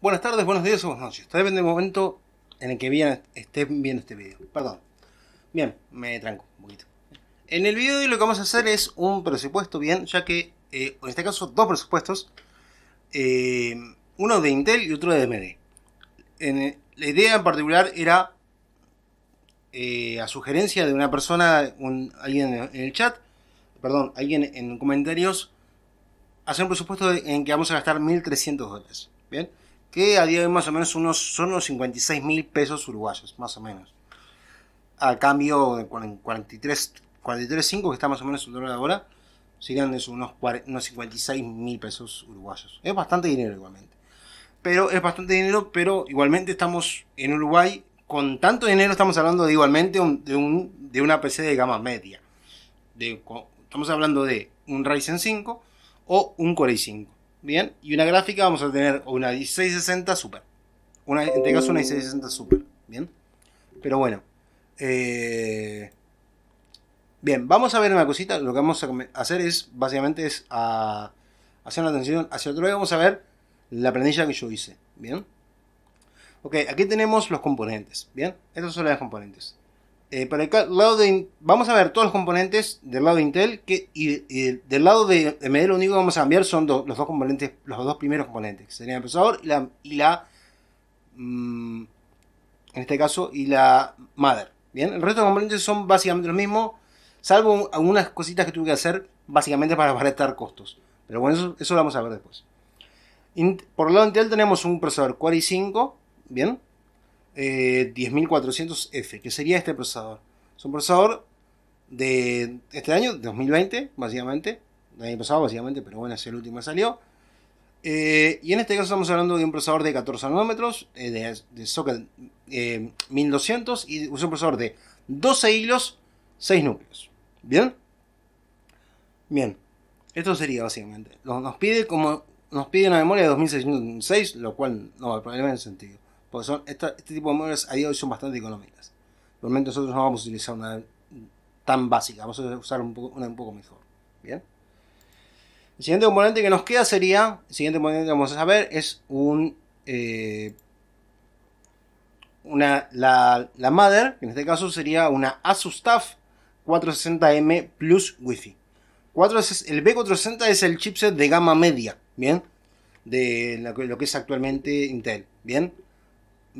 Buenas tardes, buenos días o buenas noches. Depende del momento en el que bien, estén viendo este video. Perdón. Bien, me tranco un poquito. En el video de hoy lo que vamos a hacer es un presupuesto, bien, ya que eh, en este caso dos presupuestos, eh, uno de Intel y otro de AMD. Eh, la idea en particular era, a sugerencia de una persona, alguien en el chat, perdón, alguien en comentarios, hacer un presupuesto en que vamos a gastar 1.300 dólares, bien que a día de hoy más o menos unos, son unos 56 mil pesos uruguayos, más o menos. A cambio de 43, 43.5 que está más o menos el dólar ahora, serían unos, 56 mil pesos uruguayos. Es bastante dinero igualmente. Pero es bastante dinero, pero igualmente estamos en Uruguay, con tanto dinero estamos hablando de igualmente de, un, de una PC de gama media. estamos hablando de un Ryzen 5 o un Core 5 Bien, y una gráfica vamos a tener una 1660 Super. Una, en este caso una 1660 Super. Bien. Pero bueno. Eh, bien, vamos a ver una cosita. Lo que vamos a hacer es, básicamente, es hacer una atención hacia otro lado. Vamos a ver la planilla que yo hice. Bien. Ok, aquí tenemos los componentes. Bien, estos son los componentes. Eh, lado vamos a ver todos los componentes del lado de Intel que, y, del lado de, AMD lo único que vamos a cambiar son los dos componentes, los dos primeros componentes, que serían el procesador y la, y la mm, en este caso, y la mother. Bien, el resto de componentes son básicamente los mismos, salvo algunas cositas que tuve que hacer básicamente para abaratar costos. Pero bueno, eso, lo vamos a ver después. por el lado de Intel tenemos un procesador Core i5, bien, 10400F, eh, que sería este procesador. Es un procesador de este año, 2020, básicamente. El año pasado, básicamente, pero bueno, es el último que salió. Eh, y en este caso estamos hablando de un procesador de 14 nanómetros, eh, de, socket 1200, y un procesador de 12 hilos, 6 núcleos. ¿Bien? Bien. Esto sería básicamente. Nos, pide como nos pide una memoria de 2606, lo cual no va a en sentido. Porque son, este tipo de muebles a día hoy son bastante económicas. Normalmente nosotros no vamos a utilizar una tan básica, vamos a usar un poco, una un poco mejor. Bien. El siguiente componente que nos queda sería, el siguiente componente que vamos a saber es un, eh, una, la, la mother, que en este caso sería una Asus TUF 460M Plus Wi-Fi. el B460 es el chipset de gama media, ¿bien? De lo que, lo que es actualmente Intel, ¿bien?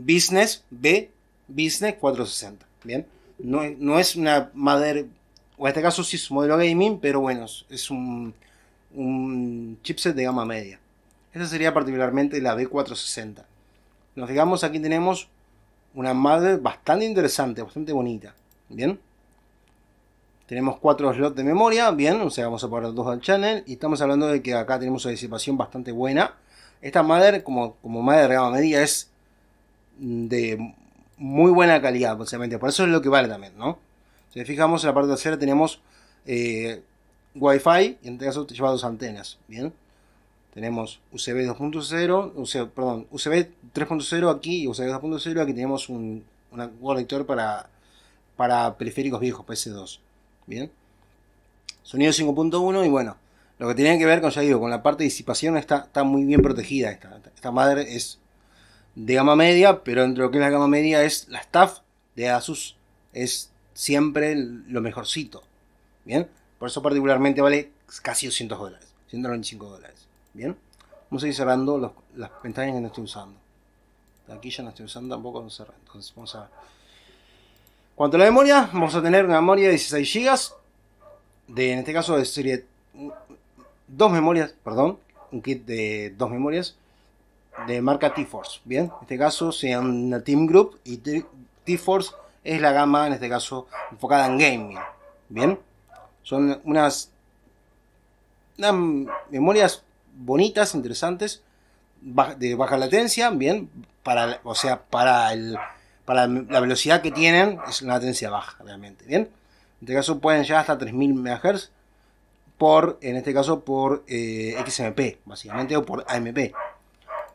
business B, business 460. Bien, no, no es una madre o en este caso sí es un modelo gaming, pero bueno, es un, chipset de gama media. Esta sería particularmente la B460. Nos digamos, aquí tenemos una madre bastante interesante, bastante bonita. Bien. Tenemos cuatro slots de memoria, bien, o sea, vamos a poner dos al channel. Y estamos hablando de que acá tenemos una disipación bastante buena. Esta madre, como, como madre de gama media, es de muy buena calidad, básicamente. Por eso es lo que vale también, ¿no? Si fijamos en la parte trasera tenemos eh, Wi-Fi, y en este caso lleva dos antenas, ¿bien? Tenemos USB 2.0, perdón, USB 3.0 aquí y USB 2.0, aquí tenemos un, un para, para periféricos viejos, PS2, ¿bien? Sonido 5.1 y bueno, lo que tiene que ver con, ya digo, con la parte de disipación está, está muy bien protegida esta, esta madre es de gama media, pero entre lo que es la gama media es la staff de Asus, es siempre lo mejorcito. Bien, por eso particularmente vale casi 200 dólares, 195 dólares. Bien, vamos a ir cerrando las pestañas que no estoy usando. Aquí ya no estoy usando, tampoco Entonces, vamos a ver. Cuanto a la memoria, vamos a tener una memoria de 16 GB. De, en este caso, de serie. Dos memorias, perdón. Un kit de dos memorias de marca T-Force. Bien, en este caso sean una Team Group y T-Force es la gama, en este caso, enfocada en gaming. Bien, son unas, memorias bonitas, interesantes, de baja latencia, bien, para, o sea, para, el, para la velocidad que tienen es una latencia baja realmente, bien. En este caso pueden llegar hasta 3000 MHz por, en este caso, por eh, XMP, básicamente, o por AMP,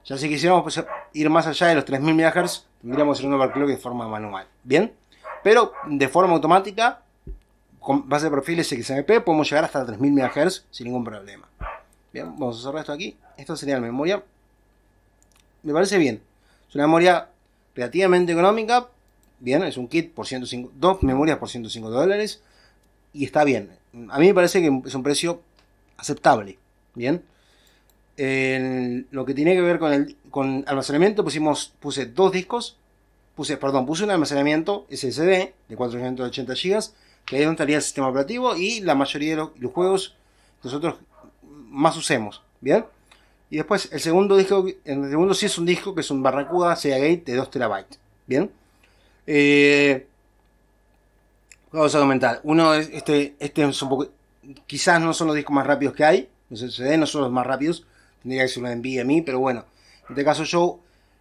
ya si quisiéramos pues, ir más allá de los 3000 MHz, tendríamos que hacer un overclock de forma manual. Bien, pero de forma automática, con base de perfiles XMP, podemos llegar hasta los 3000 MHz sin ningún problema. Bien, vamos a cerrar esto aquí. Esto sería la memoria. Me parece bien. Es una memoria relativamente económica. Bien, es un kit por 105, dos memorias por 105 dólares. Y está bien. A mí me parece que es un precio aceptable. Bien en lo que tiene que ver con, el, almacenamiento, pusimos, puse dos discos, puse, perdón, puse un almacenamiento SSD de 480 GB, que ahí es donde estaría el sistema operativo y la mayoría de los, juegos nosotros más usemos, ¿bien? Y después, el segundo disco, el segundo sí es un disco que es un Barracuda Seagate de 2 TB, ¿bien? Eh, vamos a comentar, uno, este, este es un poco, quizás no son los discos más rápidos que hay, los SSD no son los más rápidos, tendría que ser una envía a mí, pero bueno, en este caso yo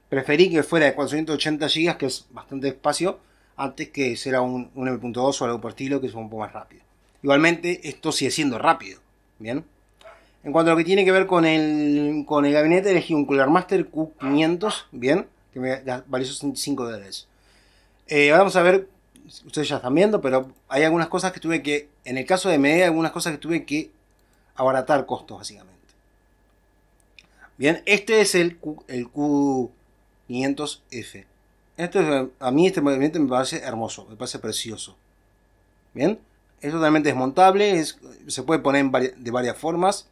preferí que fuera de 480 GB, que es bastante espacio, antes que será un, M.2 o algo por estilo, que es un poco más rápido. Igualmente, esto sigue siendo rápido, ¿bien? En cuanto a lo que tiene que ver con el, gabinete, elegí un Cooler Master Q500, ¿bien? Que me valió 65 dólares. Eh, vamos a ver, ustedes ya están viendo, pero hay algunas cosas que tuve que, en el caso de media, algunas cosas que tuve que abaratar costos, básicamente. Bien, este es el, Q, el Q500F. Este a mí este movimiento me parece hermoso, me parece precioso. Bien, es totalmente desmontable, se puede poner de varias formas.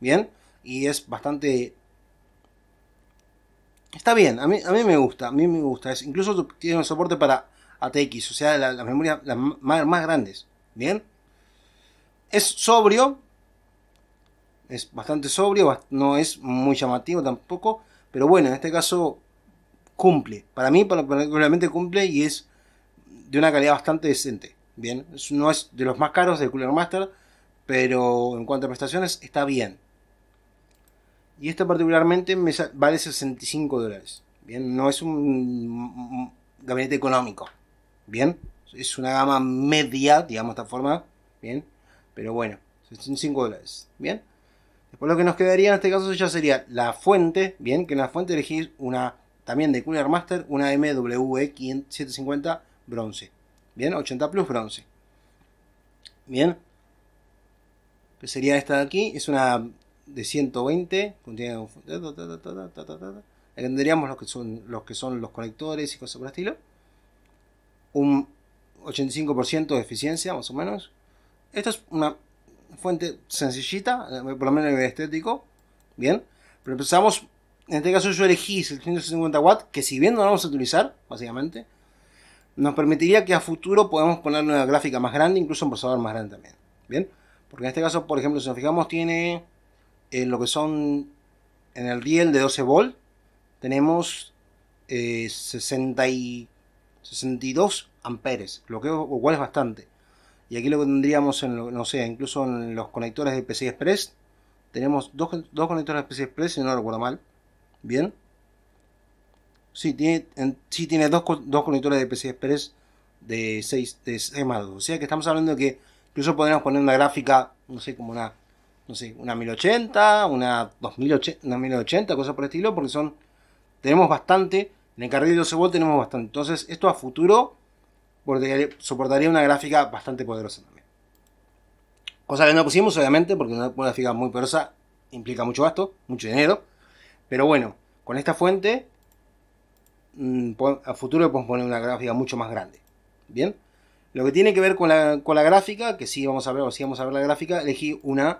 Bien, y es bastante... Está bien, a mí, a mí me gusta, a mí me gusta. incluso tiene un soporte para ATX, o sea, las memorias más grandes. Bien, es sobrio, es bastante sobrio, no es muy llamativo tampoco, pero bueno, en este caso cumple. Para mí, particularmente cumple y es de una calidad bastante decente. Bien, no es de los más caros de Cooler Master, pero en cuanto a prestaciones está bien. Y este particularmente me vale 65 dólares. Bien, no es un gabinete económico. Bien, es una gama media, digamos de esta forma. Bien, pero bueno, 65 dólares. Bien lo que nos quedaría en este caso ya sería la fuente, bien, que en la fuente elegís una también de Cooler Master, una MWE750 bronce, bien, 80 plus bronce, bien, que pues sería esta de aquí, es una de 120, contiene tendríamos los que son los que son los conectores y cosas por el estilo, un 85% de eficiencia más o menos, Esta es una fuente sencillita, eh, por lo menos en estético, bien, pero empezamos, en este caso yo elegí 750 watts, que si bien no lo vamos a utilizar, básicamente, nos permitiría que a futuro podamos poner una gráfica más grande, incluso un procesador más grande también, bien, porque en este caso, por ejemplo, si nos fijamos, tiene eh, lo que son en el riel de 12 volt, tenemos 60 eh, 62 amperes, lo, que, lo cual es bastante. Y aquí lo que tendríamos, en, no sé, incluso en los conectores de PCI Express, tenemos dos, conectores de PCI Express, si no recuerdo mal. Bien. Sí, tiene, sí, tiene dos, conectores de PCI Express de 6, de 6 más 2. O sea que estamos hablando de que incluso podríamos poner una gráfica, no sé, como una, no sé, una 1080, una 2080, una 1080, cosas por el estilo, porque son, tenemos bastante, en el carril de 12 volt tenemos bastante. Entonces, esto a futuro soportaría una gráfica bastante poderosa también. Cosa que no pusimos, obviamente, porque una gráfica muy poderosa implica mucho gasto, mucho dinero. Pero bueno, con esta fuente, mm, a futuro podemos poner una gráfica mucho más grande. Bien, lo que tiene que ver con la, la gráfica, que sí vamos a ver, o sí vamos a ver la gráfica, elegí una,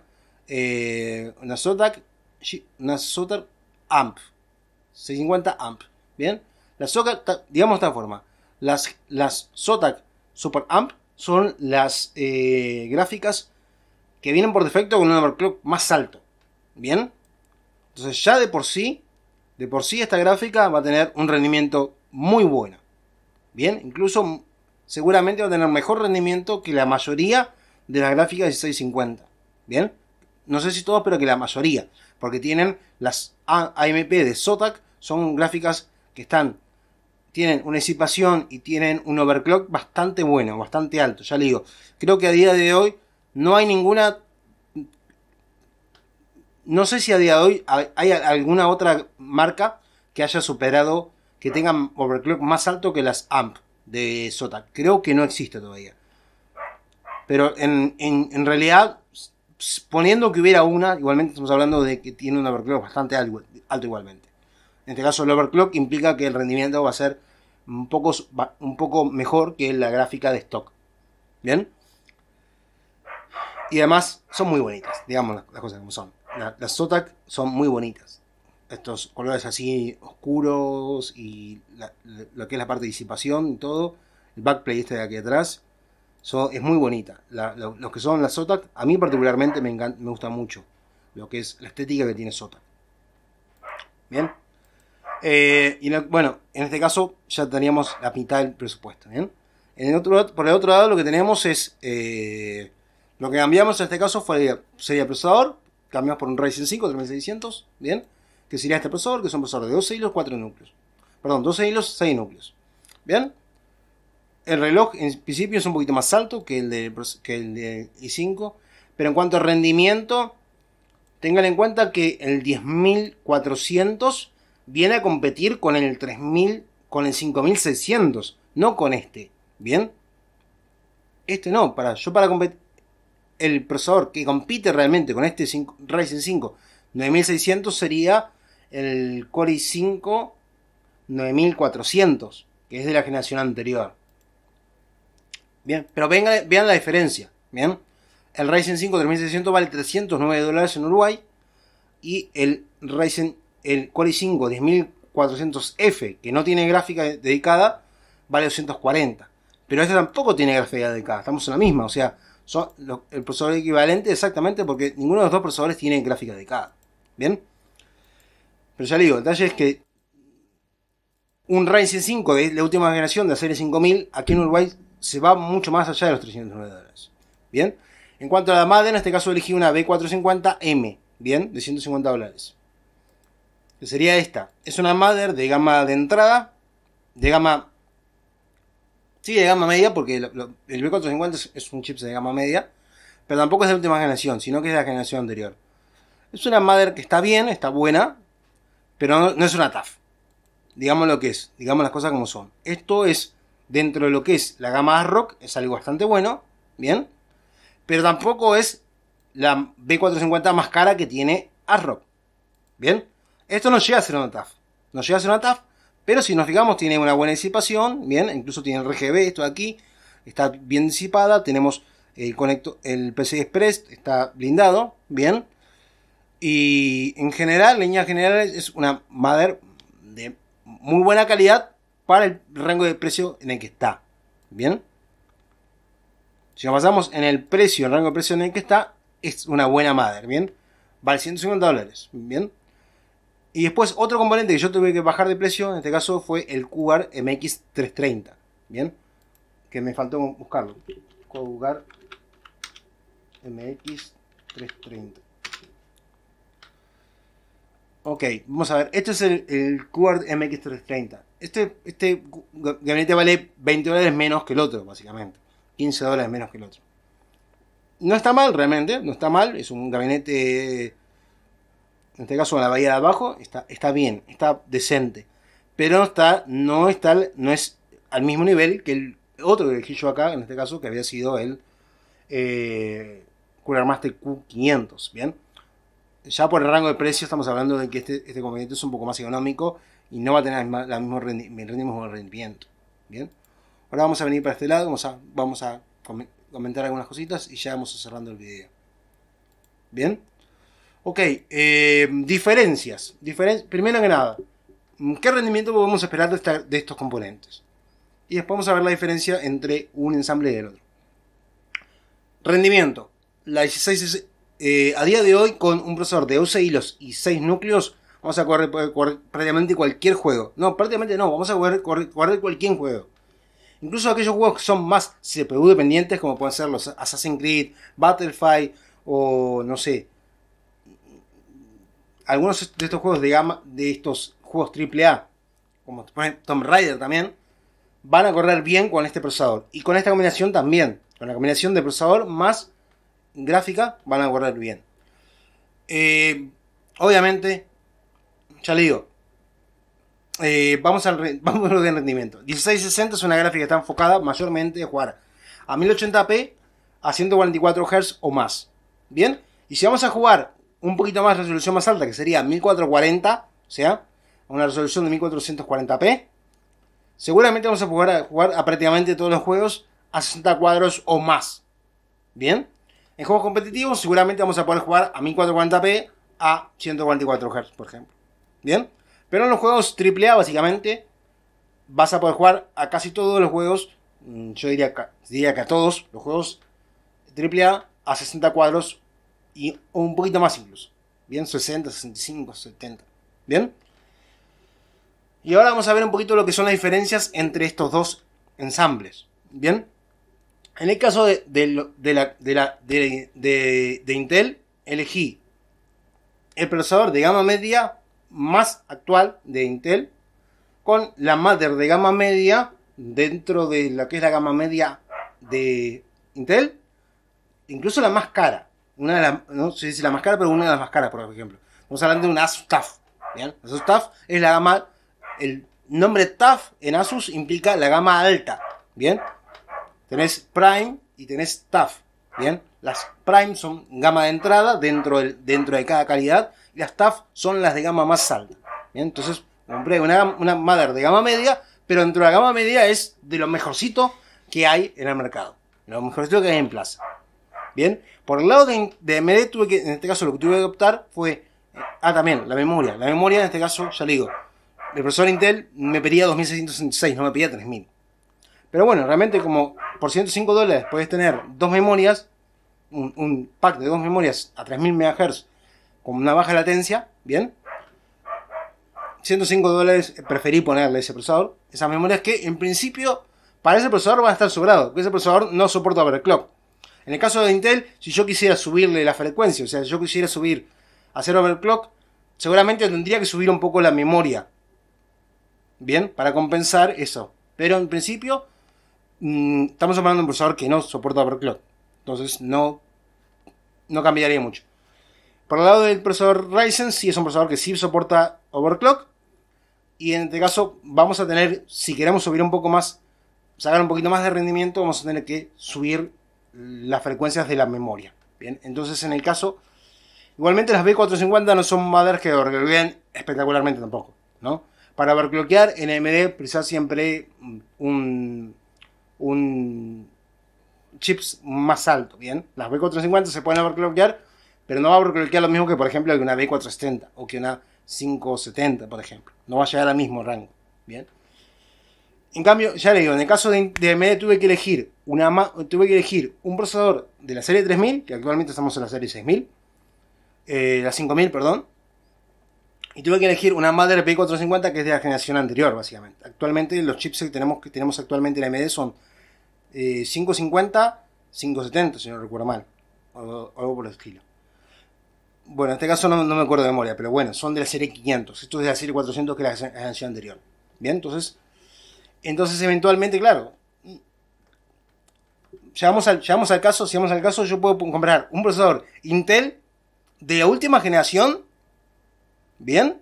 eh, una Zotac, una Zotac AMP, 650 AMP. Bien, la Zotac, digamos de esta forma. Las, las SOTAC Super Amp son las eh, gráficas que vienen por defecto con un overclock más alto. ¿Bien? Entonces ya de por sí, de por sí esta gráfica va a tener un rendimiento muy bueno. ¿Bien? Incluso seguramente va a tener mejor rendimiento que la mayoría de las gráficas 1650. ¿Bien? No sé si todos, pero que la mayoría. Porque tienen las AMP de SOTAC, son gráficas que están tienen una disipación y tienen un overclock bastante bueno, bastante alto. Ya le digo, creo que a día de hoy no hay ninguna. No sé si a día de hoy hay alguna otra marca que haya superado, que tenga tenga overclock más alto que las AMP de SOTA. Creo que no existe todavía. Pero en, en, realidad, poniendo que hubiera una, igualmente estamos hablando de que tiene un overclock bastante alto igualmente. En este caso el overclock implica que el rendimiento va a ser un poco, mejor que la gráfica de stock. ¿Bien? Y además son muy bonitas, digamos las, cosas como son. las SOTAC son muy bonitas. Estos colores así oscuros y lo que es la parte de disipación y todo. El backplay este de aquí atrás es muy bonita. los que son las SOTAC, a mí particularmente me, me gusta mucho lo que es la estética que tiene SOTAC. ¿Bien? Eh, y bueno, en este caso ya teníamos la mitad del presupuesto. ¿bien? En el otro, por el otro lado, lo que tenemos es. Eh, lo que cambiamos en este caso fue, sería el procesador. Cambiamos por un Ryzen 5 3600, ¿bien? Que sería este procesador, que es un procesador de 12 hilos, 4 núcleos. Perdón, 12 hilos, 6 núcleos. ¿Bien? El reloj en principio es un poquito más alto que el, de, que el de i5. Pero en cuanto a rendimiento, tengan en cuenta que el 10400 viene a competir con el 3000, con el 5600, no con este. ¿Bien? Este no, para yo para competir el procesador que compite realmente con este Ryzen 5 9600 sería el Core i5 9400, que es de la generación anterior. Bien, pero venga, vean la diferencia. Bien, el Ryzen 5 3600 vale 309 dólares en Uruguay y el Ryzen el Core i5 10400F, que no tiene gráfica dedicada, vale 240. Pero este tampoco tiene gráfica dedicada, estamos en la misma, o sea, son el procesador equivalente exactamente porque ninguno de los dos procesadores tiene gráfica dedicada. ¿Bien? Pero ya le digo, el detalle es que un Ryzen 5 de la última generación de la 5000 aquí en Uruguay se va mucho más allá de los 309 dólares. ¿Bien? En cuanto a la madre, en este caso elegí una B450M, ¿bien? De 150 dólares sería esta. Es una mother de gama de entrada, de gama... Sí, de gama media, porque el B450 es, un chip de gama media, pero tampoco es de última generación, sino que es de la generación anterior. Es una mother que está bien, está buena, pero no, es una TAF. Digamos lo que es, digamos las cosas como son. Esto es, dentro de lo que es la gama ASRock, es algo bastante bueno, ¿bien? Pero tampoco es la B450 más cara que tiene ASRock, ¿bien? Esto no llega a ser una TAF. No llega a ser una TAF, pero si nos fijamos tiene una buena disipación, bien, incluso tiene el RGB, esto de aquí, está bien disipada, tenemos el, conecto, el PCI Express, está blindado, bien. Y en general, en líneas generales, es una madre de muy buena calidad para el rango de precio en el que está, bien. Si nos basamos en el precio, el rango de precio en el que está, es una buena madre, ¿bien? Vale 150 dólares, ¿bien? Y después otro componente que yo tuve que bajar de precio, en este caso, fue el Cougar MX330. ¿Bien? Que me faltó buscarlo. Cougar MX330. Ok, vamos a ver. Este es el, el MX330. Este, este gabinete vale 20 dólares menos que el otro, básicamente. 15 dólares menos que el otro. No está mal realmente, no está mal. Es un gabinete en este caso en la bahía de abajo, está, está bien, está decente. Pero no está, no está, no es al mismo nivel que el otro que elegí yo acá, en este caso, que había sido el eh, Master Q500, ¿bien? Ya por el rango de precio estamos hablando de que este, este es un poco más económico y no va a tener el mismo rendimiento, ¿bien? Ahora vamos a venir para este lado, vamos a, vamos a comentar algunas cositas y ya vamos cerrando el video. ¿Bien? Ok, eh, diferencias. primero que nada, ¿qué rendimiento podemos esperar de, estos componentes? Y después vamos a ver la diferencia entre un ensamble y el otro. Rendimiento. La 16, eh, a día de hoy, con un procesador de 11 hilos y 6 núcleos, vamos a correr, prácticamente cualquier juego. No, prácticamente no, vamos a correr, cualquier juego. Incluso aquellos juegos que son más CPU dependientes, como pueden ser los Assassin's Creed, Battlefield o no sé, algunos de estos juegos de gama, de estos juegos AAA, como Tomb Raider también, van a correr bien con este procesador. Y con esta combinación también. Con la combinación de procesador más gráfica van a correr bien. Eh, obviamente, ya le digo, eh, vamos, al, vamos a lo de rendimiento. 1660 es una gráfica que está enfocada mayormente a jugar a 1080p a 144 Hz o más. Bien, y si vamos a jugar un poquito más resolución más alta, que sería 1440, o sea, una resolución de 1440p, seguramente vamos a poder jugar a prácticamente todos los juegos a 60 cuadros o más. ¿Bien? En juegos competitivos seguramente vamos a poder jugar a 1440p a 144 Hz, por ejemplo. ¿Bien? Pero en los juegos AAA, básicamente, vas a poder jugar a casi todos los juegos, mm, yo diría, diría que a todos los juegos AAA a 60 cuadros y un poquito más incluso. Bien, 60, 65, 70. Bien. Y ahora vamos a ver un poquito lo que son las diferencias entre estos dos ensambles. Bien. En el caso de, la, de Intel, elegí el procesador de gama media más actual de Intel con la mother de gama media dentro de lo que es la gama media de Intel, incluso la más cara. Una de las, no sé si la más cara, pero una de las más caras, por ejemplo. vamos hablando de un Asus TUF. ¿bien? Asus es la gama, el nombre taf en Asus implica la gama alta. ¿Bien? Tenés Prime y tenés TAF. ¿Bien? Las Prime son gama de entrada dentro, dentro de cada calidad y las TAF son las de gama más alta. ¿Bien? Entonces hombre una, una Mother de gama media, pero dentro de la gama media es de lo mejorcito que hay en el mercado. Lo mejorcito que hay en plaza. Bien, por el lado de, MD, que, en este caso lo que tuve que optar fue, ah, también, la memoria. La memoria, en este caso, ya le digo, el procesador Intel me pedía 2666, no me pedía 3000. Pero bueno, realmente como por 105 dólares puedes tener dos memorias, un, pack de dos memorias a 3000 MHz con una baja latencia, ¿bien? 105 dólares eh, preferí ponerle ese procesador, esas memorias que en principio para ese procesador van a estar sobrado, porque ese procesador no soporta overclock. En el caso de Intel, si yo quisiera subirle la frecuencia, o sea, si yo quisiera subir, hacer overclock, seguramente tendría que subir un poco la memoria. Bien, para compensar eso. Pero en principio, mm, estamos hablando de un procesador que no soporta overclock. Entonces, no, no cambiaría mucho. Por el lado del procesador Ryzen, sí es un procesador que sí soporta overclock. Y en este caso, vamos a tener, si queremos subir un poco más, sacar un poquito más de rendimiento, vamos a tener que subir las frecuencias de la memoria. Bien, entonces en el caso, igualmente las B450 no son madres que bien espectacularmente tampoco, ¿no? Para overclockear en AMD precisa siempre un, un chips más alto, ¿bien? Las B450 se pueden overclockear, pero no va a overclockear lo mismo que, por ejemplo, una b 430 o que una 570, por ejemplo. No va a llegar al mismo rango, ¿bien? En cambio, ya le digo, en el caso de, de AMD tuve que elegir una tuve que elegir un procesador de la serie 3000, que actualmente estamos en la serie 6000, eh, la 5000, perdón, y tuve que elegir una madre P450 que es de la generación anterior, básicamente. Actualmente los chips que tenemos, tenemos actualmente en AMD son 550, eh, 570, si no recuerdo mal, o, algo por el estilo. Bueno, en este caso no, me acuerdo de memoria, pero bueno, son de la serie 500. Esto es de la serie 400, que es la generación anterior. Bien, entonces, entonces eventualmente, claro, llegamos al, caso, si vamos al caso, yo puedo comprar un procesador Intel de última generación, ¿bien?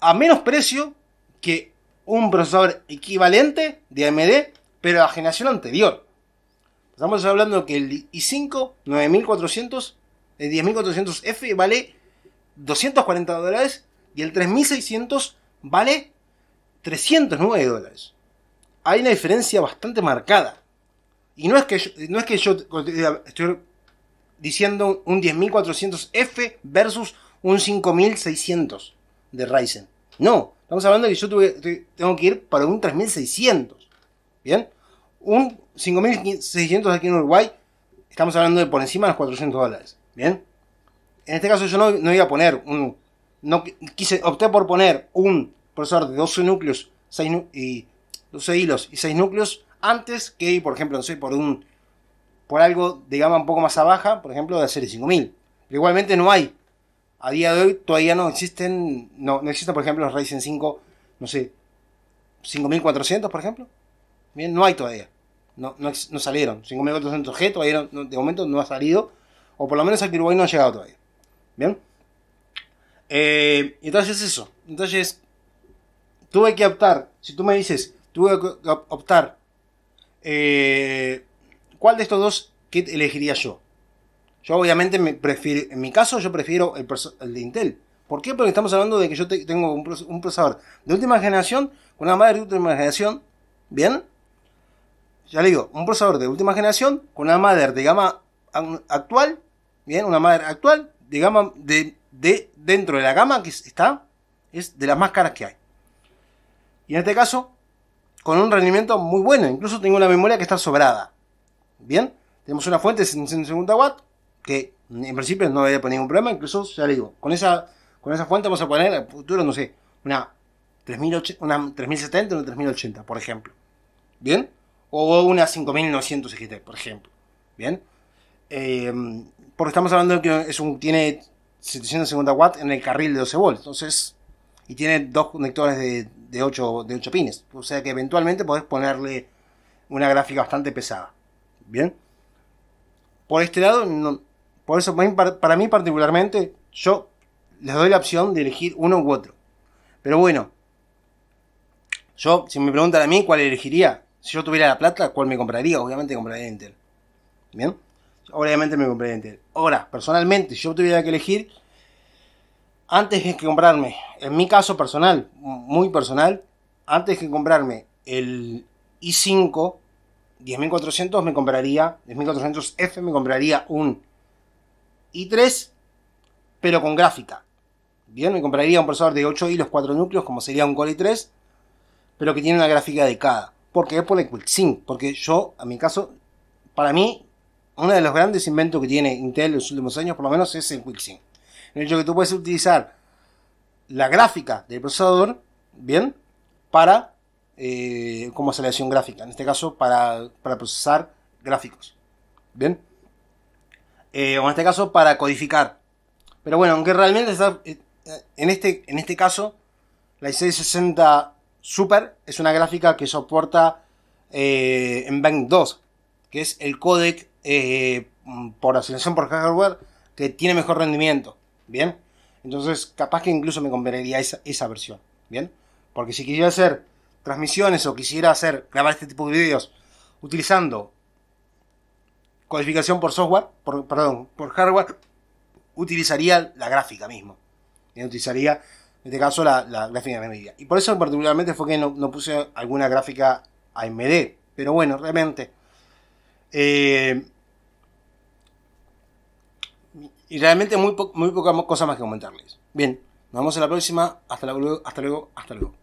A menos precio que un procesador equivalente de AMD, pero a generación anterior. Estamos hablando que el i5 9400, el 10400F vale 240 dólares y el 3600 vale 309 dólares. Hay una diferencia bastante marcada. Y no es que yo, no es que yo estoy diciendo un 10.400F versus un 5.600 de Ryzen. No, estamos hablando de que yo tengo que ir para un 3.600. ¿Bien? Un 5.600 aquí en Uruguay, estamos hablando de por encima de los 400 dólares. ¿Bien? En este caso yo no, no iba a poner un... No, quise, opté por poner un procesador de 12 núcleos y 12 hilos y 6 núcleos antes que, por ejemplo, no sé, por un por algo de gama un poco más abajo, por ejemplo, de la serie 5000. igualmente no hay. A día de hoy todavía no existen, no, no existen, por ejemplo, los Ryzen 5, no sé, 5400, por ejemplo. Bien, no hay todavía. No, salieron. 5400G todavía de momento no ha salido. O por lo menos el Uruguay no ha llegado todavía. Bien. Eh, entonces eso. Entonces, tuve que optar. Si tú me dices, tuve que optar eh, ¿Cuál de estos dos kit elegiría yo? Yo obviamente me prefiero, en mi caso yo prefiero el, de Intel. ¿Por qué? Porque estamos hablando de que yo tengo un, procesador de última generación, con una madre de última generación, ¿bien? Ya le digo, un procesador de última generación, con una madre de gama actual, ¿bien? Una madre actual, de gama, de dentro de la gama que está, es de las más caras que hay. Y en este caso, con un rendimiento muy bueno. Incluso tengo una memoria que está sobrada. Bien, tenemos una fuente de 150 w que en principio no debería poner ningún problema. Incluso, ya digo, con esa, con esa fuente vamos a poner en el futuro, no sé, una, 3070 una 3070 una 3080, por ejemplo. Bien, o una 5900 XT, por ejemplo. Bien, eh, porque estamos hablando que es un, tiene 750 w en el carril de 12 v Entonces, y tiene dos conectores de, 8, de pines. O sea que eventualmente podés ponerle una gráfica bastante pesada. Bien. Por este lado, no, por eso para mí particularmente, yo les doy la opción de elegir uno u otro. Pero bueno, yo, si me preguntan a mí cuál elegiría, si yo tuviera la plata, ¿cuál me compraría? Obviamente compraría Intel. Bien. Obviamente me compraría Intel. Ahora, personalmente, si yo tuviera que elegir, antes de comprarme, en mi caso personal, muy personal, antes que comprarme el i5 10400 me compraría, 10400F me compraría un i3, pero con gráfica. Bien, me compraría un procesador de 8 y los 4 núcleos, como sería un Core i3, pero que tiene una gráfica dedicada. Porque es por el QuickSync, porque yo, a mi caso, para mí, uno de los grandes inventos que tiene Intel en los últimos años, por lo menos, es el QuickSync en el hecho que tú puedes utilizar la gráfica del procesador, ¿bien? Para, eh, como aceleración gráfica, en este caso para, procesar gráficos, ¿bien? Eh, o en este caso para codificar. Pero bueno, aunque realmente eh, en, este, en este caso, la i7 i660 Super es una gráfica que soporta en 2, que es el codec por aceleración por hardware que tiene mejor rendimiento. ¿bien? Entonces, capaz que incluso me compraría esa, esa versión, ¿bien? Porque si quisiera hacer transmisiones o quisiera hacer grabar este tipo de vídeos utilizando codificación por software, por, perdón, por hardware, utilizaría la gráfica mismo. Y utilizaría, en este caso, la, gráfica de media. Y por eso particularmente fue que no, puse alguna gráfica AMD. Pero bueno, realmente... Eh, y realmente muy, po muy poca cosa más que comentarles. Bien, nos vemos en la próxima. Hasta luego, hasta luego, hasta luego.